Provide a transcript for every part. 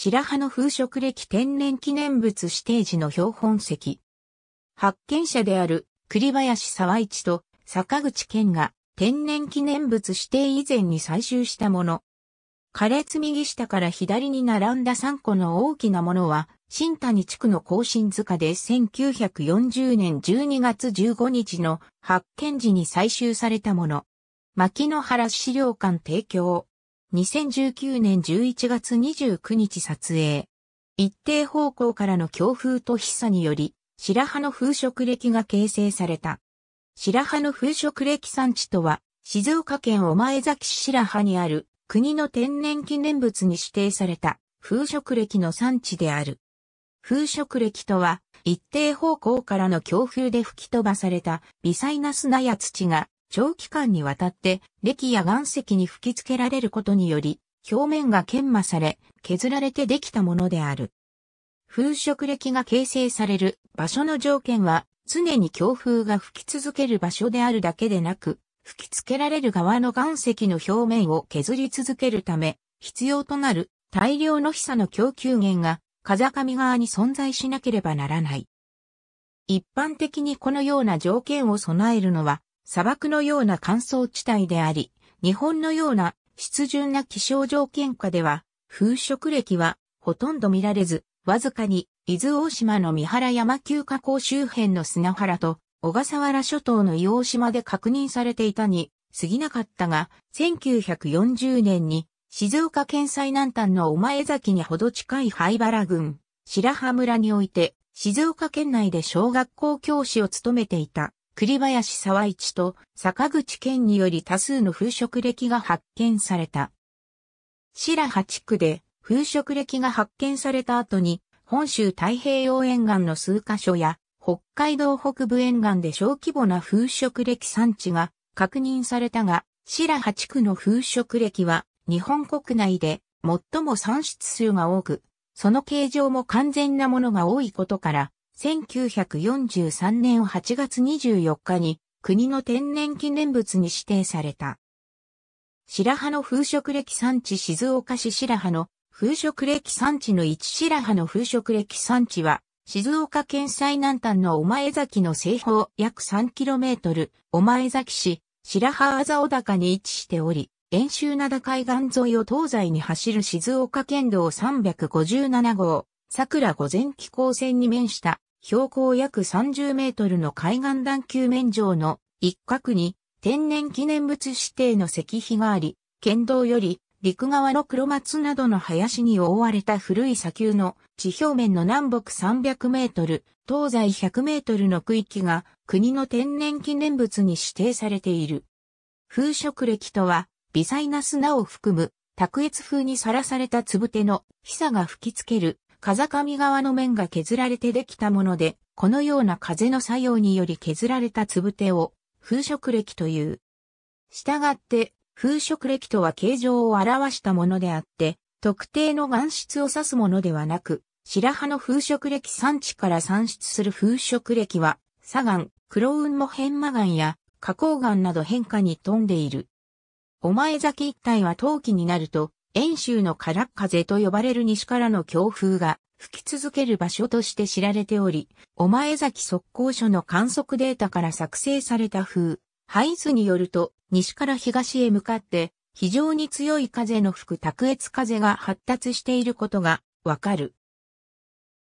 白羽の風食歴天然記念物指定時の標本石。発見者である栗林沢一と坂口健が天然記念物指定以前に採集したもの。れ列右下から左に並んだ3個の大きなものは、新谷地区の更新塚で1940年12月15日の発見時に採集されたもの。牧野原資料館提供。2019年11月29日撮影。一定方向からの強風と飛差により、白羽の風食歴が形成された。白羽の風食歴産地とは、静岡県お前崎市白羽にある国の天然記念物に指定された風食歴の産地である。風食歴とは、一定方向からの強風で吹き飛ばされた微細な砂や土が長期間にわたって歴や岩石に吹き付けられることにより、表面が研磨され、削られてできたものである。風食歴が形成される場所の条件は、常に強風が吹き続ける場所であるだけでなく、吹き付けられる側の岩石の表面を削り続けるため、必要となる大量の飛砂の供給源が風上側に存在しなければならない。一般的にこのような条件を備えるのは砂漠のような乾燥地帯であり、日本のような湿潤な気象条件下では、風食歴はほとんど見られず、わずかに伊豆大島の三原山急河口周辺の砂原と小笠原諸島の硫黄島で確認されていたに過ぎなかったが、1940年に静岡県最南端のお前崎にほど近い灰原郡、白羽村において静岡県内で小学校教師を務めていた栗林沢一と坂口県により多数の風食歴が発見された。白八区で風食歴が発見された後に、本州太平洋沿岸の数カ所や、北海道北部沿岸で小規模な風食歴産地が確認されたが、白八区の風食歴は日本国内で最も産出数が多く、その形状も完全なものが多いことから、1943年8月24日に国の天然記念物に指定された。白羽の風食歴産地静岡市白羽の風食歴産地の一白羽の風食歴産地は静岡県最南端のお前崎の西方約 3km、お前崎市、白羽あざお高に位置しており、遠州灘海岸沿いを東西に走る静岡県道357号、桜午前気候線に面した標高約30メートルの海岸段丘面上の一角に天然記念物指定の石碑があり、県道より陸側の黒松などの林に覆われた古い砂丘の地表面の南北300メートル、東西100メートルの区域が国の天然記念物に指定されている。風食歴とは、微細な砂を含む、卓越風にさらされた粒手の、ひさが吹きつける、風上側の面が削られてできたもので、このような風の作用により削られたつぶてを風色歴という。したがって、風色歴とは形状を表したものであって、特定の岩質を指すものではなく、白葉の風色歴産地から産出する風色歴は、砂岩、黒雲も変魔岩や、花崗岩など変化に富んでいる。お前崎一帯は陶器になると、遠州の空っ風と呼ばれる西からの強風が吹き続ける場所として知られており、お前崎測候所の観測データから作成された風、イ図によると、西から東へ向かって、非常に強い風の吹く卓越風が発達していることがわかる。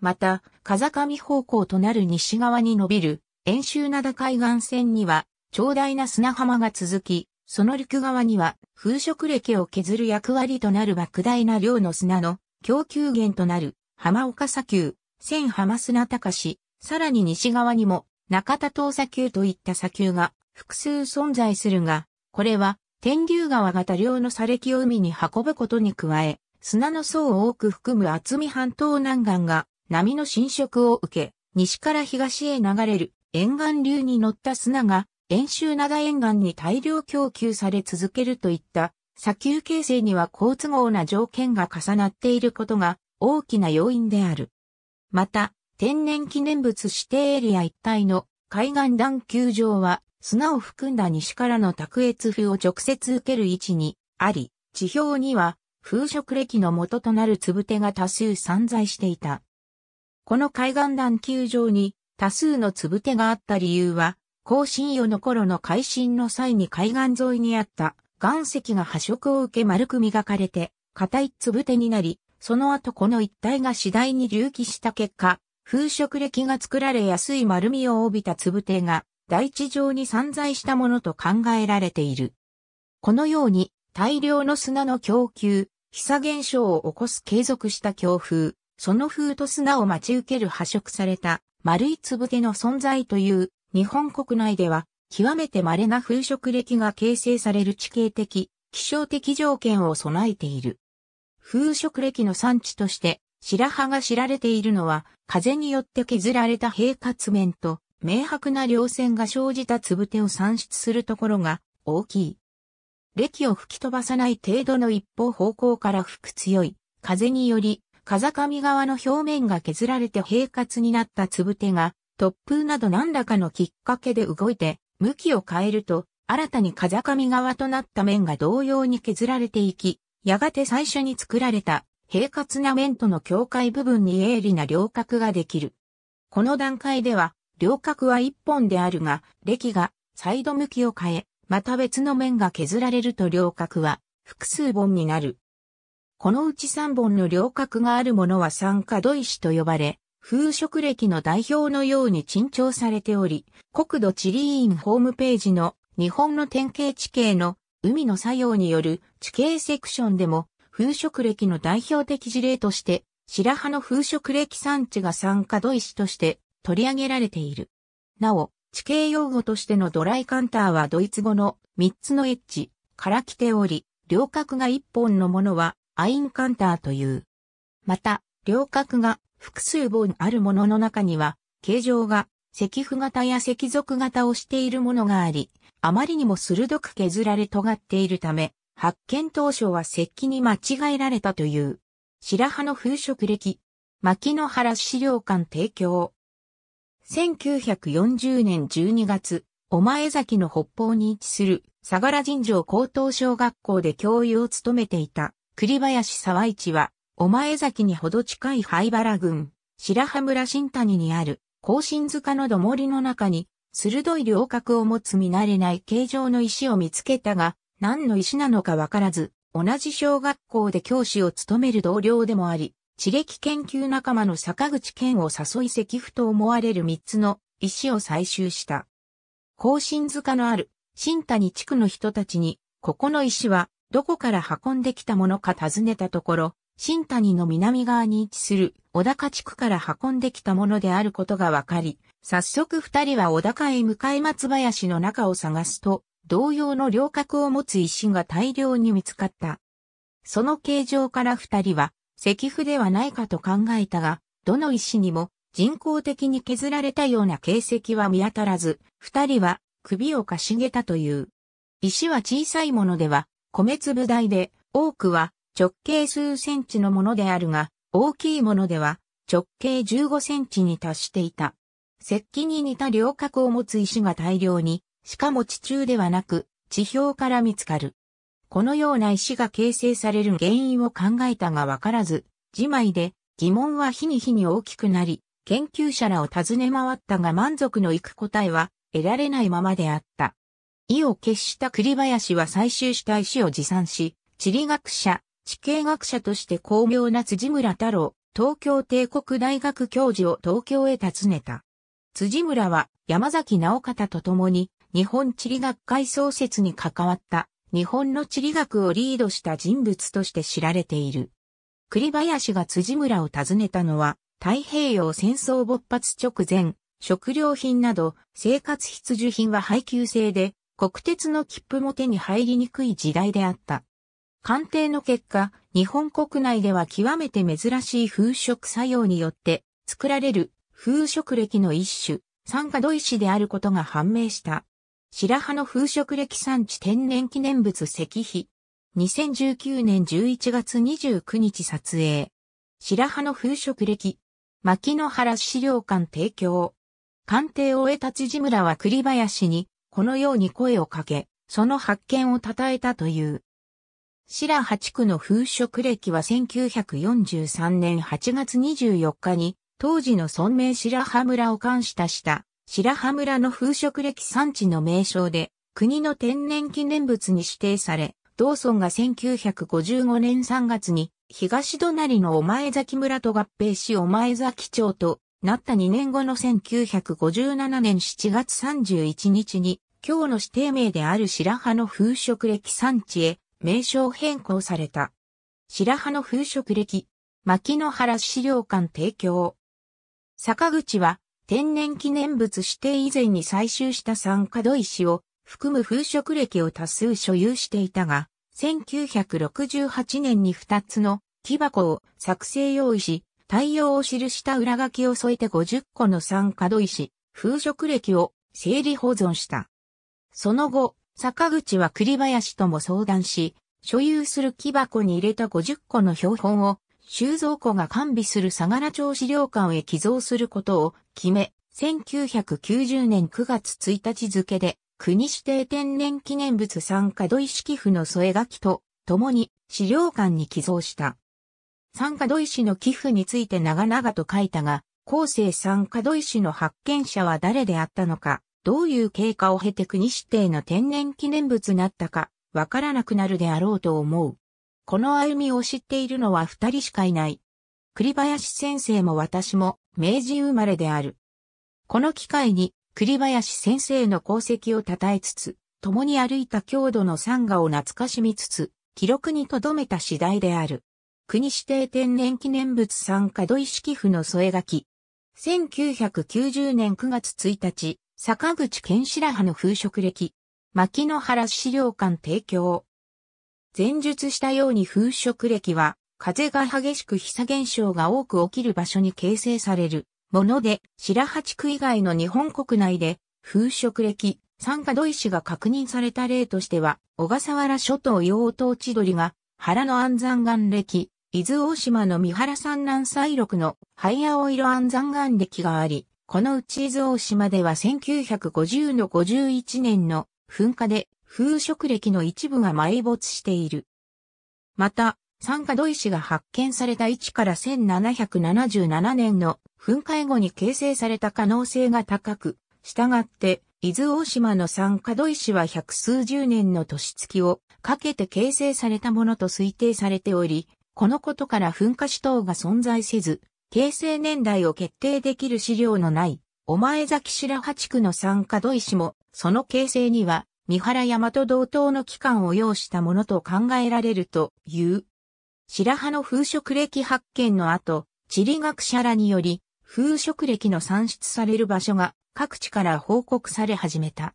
また、風上方向となる西側に伸びる、遠州灘海岸線には、長大な砂浜が続き、その陸側には風食歴を削る役割となる莫大な量の砂の供給源となる浜岡砂丘、千浜砂高市、さらに西側にも中田島砂丘といった砂丘が複数存在するが、これは天竜川が多量の砂礫を海に運ぶことに加え、砂の層を多く含む厚み半島南岸が波の侵食を受け、西から東へ流れる沿岸流に乗った砂が遠州灘沿岸に大量供給され続けるといった砂丘形成には好都合な条件が重なっていることが大きな要因である。また、天然記念物指定エリア一帯の海岸段球場は砂を含んだ西からの卓越風を直接受ける位置にあり、地表には風食歴の元となるつぶてが多数散在していた。この海岸段球場に多数のつぶてがあった理由は、更新世の頃の改新の際に海岸沿いにあった岩石が破色を受け丸く磨かれて、硬いつぶてになり、その後この一帯が次第に隆起した結果、風色歴が作られやすい丸みを帯びたつぶてが大地上に散在したものと考えられている。このように大量の砂の供給、被差現象を起こす継続した強風、その風と砂を待ち受ける破色された丸いつぶての存在という日本国内では極めて稀な風食歴が形成される地形的、気象的条件を備えている。風食歴の産地として白羽が知られているのは風によって削られた平滑面と明白な稜線が生じたつぶてを産出するところが大きい。歴を吹き飛ばさない程度の一方方向から吹く強い風により風上側の表面が削られて平滑になったつぶてが突風など何らかのきっかけで動いて、向きを変えると、新たに風上側となった面が同様に削られていき、やがて最初に作られた平滑な面との境界部分に鋭利な両角ができる。この段階では、両角は一本であるが、歴がサイド向きを変え、また別の面が削られると両角は複数本になる。このうち三本の両角があるものは三角石と呼ばれ、風食歴の代表のように珍重されており、国土地理院ホームページの日本の典型地形の海の作用による地形セクションでも風食歴の代表的事例として、白羽の風食歴産地が酸化土石として取り上げられている。なお、地形用語としてのドライカンターはドイツ語の3つのエッジから来ており、両角が1本のものはアインカンターという。また、両角が複数本あるものの中には、形状が石符型や石属型をしているものがあり、あまりにも鋭く削られ尖っているため、発見当初は石器に間違えられたという。白羽の風色歴。牧野原資料館提供。1940年12月、お前崎の北方に位置する、相良神城高等小学校で教諭を務めていた、栗林沢市は、お前崎にほど近い灰原郡、白羽村新谷にある、甲信塚のど森の中に、鋭い両角を持つ見慣れない形状の石を見つけたが、何の石なのかわからず、同じ小学校で教師を務める同僚でもあり、地歴研究仲間の坂口健を誘い石符と思われる三つの石を採集した。甲信塚のある新谷地区の人たちに、ここの石はどこから運んできたものか尋ねたところ、新谷の南側に位置する小高地区から運んできたものであることがわかり、早速二人は小高へ向かい松林の中を探すと、同様の両角を持つ石が大量に見つかった。その形状から二人は、石符ではないかと考えたが、どの石にも人工的に削られたような形跡は見当たらず、二人は首をかしげたという。石は小さいものでは米粒大で、多くは直径数センチのものであるが、大きいものでは直径15センチに達していた。石器に似た両角を持つ石が大量に、しかも地中ではなく、地表から見つかる。このような石が形成される原因を考えたがわからず、自前で疑問は日に日に大きくなり、研究者らを訪ね回ったが満足のいく答えは得られないままであった。意を決した栗林は採集した石を持参し、地理学者、地形学者として巧妙な辻村太郎、東京帝国大学教授を東京へ訪ねた。辻村は山崎直方と共に日本地理学会創設に関わった日本の地理学をリードした人物として知られている。栗林が辻村を訪ねたのは太平洋戦争勃発直前、食料品など生活必需品は配給制で国鉄の切符も手に入りにくい時代であった。鑑定の結果、日本国内では極めて珍しい風食作用によって作られる風食歴の一種、酸化土石であることが判明した。白羽の風食歴産地天然記念物石碑。2019年11月29日撮影。白羽の風食歴。牧野原資料館提供。鑑定を終えた辻村は栗林に、このように声をかけ、その発見を称えたという。白八区の風食歴は1943年8月24日に、当時の村名白羽村を冠したした、白羽村の風食歴産地の名称で、国の天然記念物に指定され、同村が1955年3月に、東隣の御前崎村と合併し御前崎町となった2年後の1957年7月31日に、今日の指定名である白羽の風食歴産地へ名称変更された。白羽の風食歴、牧野原資料館提供。坂口は、天然記念物指定以前に採集した酸化土石を含む風食歴を多数所有していたが、1968年に2つの木箱を作成用意し、対応を記した裏書きを添えて50個の酸化土石、風食歴を整理保存した。その後、坂口は栗林とも相談し、所有する木箱に入れた50個の標本を収蔵庫が完備する相良町資料館へ寄贈することを決め、1990年9月1日付で国指定天然記念物参加土石寄付の添え書きと共に資料館に寄贈した。参加土石の寄付について長々と書いたが、後世参加土石の発見者は誰であったのか、どういう経過を経て国指定の天然記念物になったか、わからなくなるであろうと思う。この歩みを知っているのは二人しかいない。栗林先生も私も明治生まれである。この機会に栗林先生の功績を称えつつ、共に歩いた郷土の山河を懐かしみつつ、記録に留めた次第である。国指定天然記念物参加土石寄付の添え書き。1990年9月1日、坂口健白派の風食歴。牧野原資料館提供。前述したように風食歴は、風が激しく被災現象が多く起きる場所に形成されるもので、白波地区以外の日本国内で、風食歴、酸化土石が確認された例としては、小笠原諸島洋東千鳥が、原の安山岩歴、伊豆大島の三原山南西麓の灰青色安山岩歴があり、この内伊豆大島では1950の51年の噴火で風食歴の一部が埋没している。また、酸化土石が発見された位置から1777年の噴火後に形成された可能性が高く、したがって、伊豆大島の酸化土石は百数十年の年月をかけて形成されたものと推定されており、このことから噴火死等が存在せず、形成年代を決定できる資料のない、お前崎白八区の参加土石も、その形成には、三原山と同等の期間を要したものと考えられるという。白羽の風食歴発見の後、地理学者らにより、風食歴の算出される場所が各地から報告され始めた。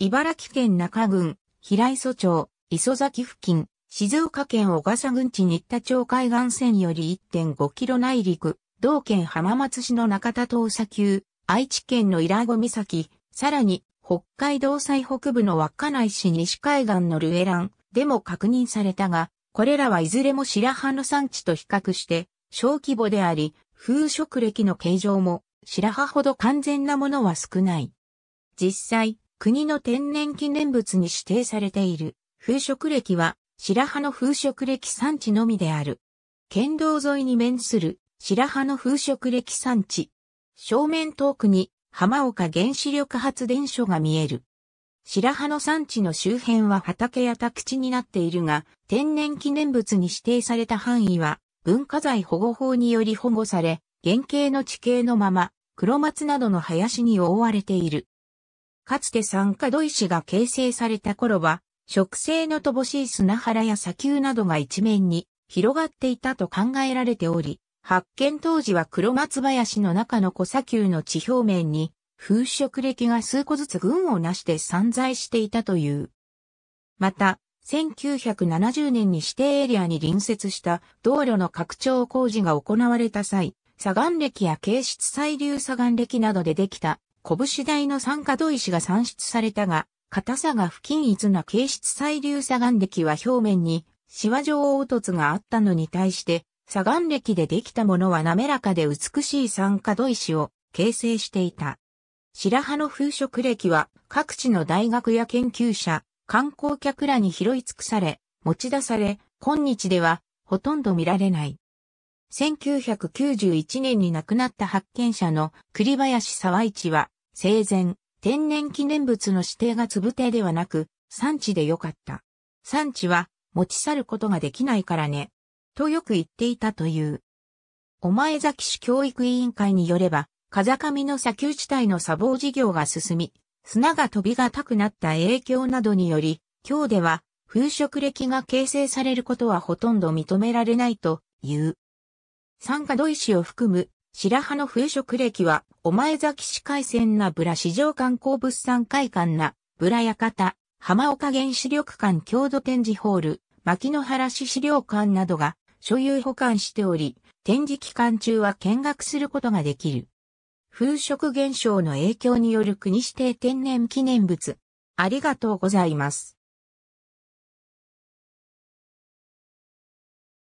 茨城県中郡、平磯町、磯崎付近、静岡県小笠郡地新田町海岸線より1.5キロ内陸、同県浜松市の中田東砂丘、愛知県の伊良湖岬、さらに北海道最北部の稚内市西海岸のルエランでも確認されたが、これらはいずれも白羽の産地と比較して小規模であり、風食歴の形状も白羽ほど完全なものは少ない。実際、国の天然記念物に指定されている風食歴は白羽の風食歴産地のみである。県道沿いに面する白羽の風食歴産地。正面遠くに浜岡原子力発電所が見える。白羽の産地の周辺は畑や宅地になっているが、天然記念物に指定された範囲は文化財保護法により保護され、原型の地形のまま、黒松などの林に覆われている。かつて三角土石が形成された頃は、植生の乏しい砂原や砂丘などが一面に広がっていたと考えられており、発見当時は黒松林の中の小砂丘の地表面に風植歴が数個ずつ群をなして散在していたという。また、1970年に指定エリアに隣接した道路の拡張工事が行われた際、砂岩歴や軽質細流砂岩歴などでできた、拳台の酸化土石が産出されたが、硬さが不均一な形質細粒砂岩歴は表面にシワ状凹凸があったのに対して、砂岩歴でできたものは滑らかで美しい酸化土石を形成していた。白羽の風色歴は各地の大学や研究者、観光客らに拾い尽くされ、持ち出され、今日ではほとんど見られない。1991年に亡くなった発見者の栗林沢一は生前、天然記念物の指定がつぶてではなく、産地でよかった。産地は持ち去ることができないからね。とよく言っていたという。お前崎市教育委員会によれば、風上の砂丘地帯の砂防事業が進み、砂が飛びがたくなった影響などにより、今日では風食歴が形成されることはほとんど認められないという。酸化土石を含む白羽の風食歴は、お前崎市海鮮なブラ市場観光物産会館な、ブラ館、浜岡原子力館郷土展示ホール、牧野原市資料館などが所有保管しており、展示期間中は見学することができる。風食現象の影響による国指定天然記念物。ありがとうございます。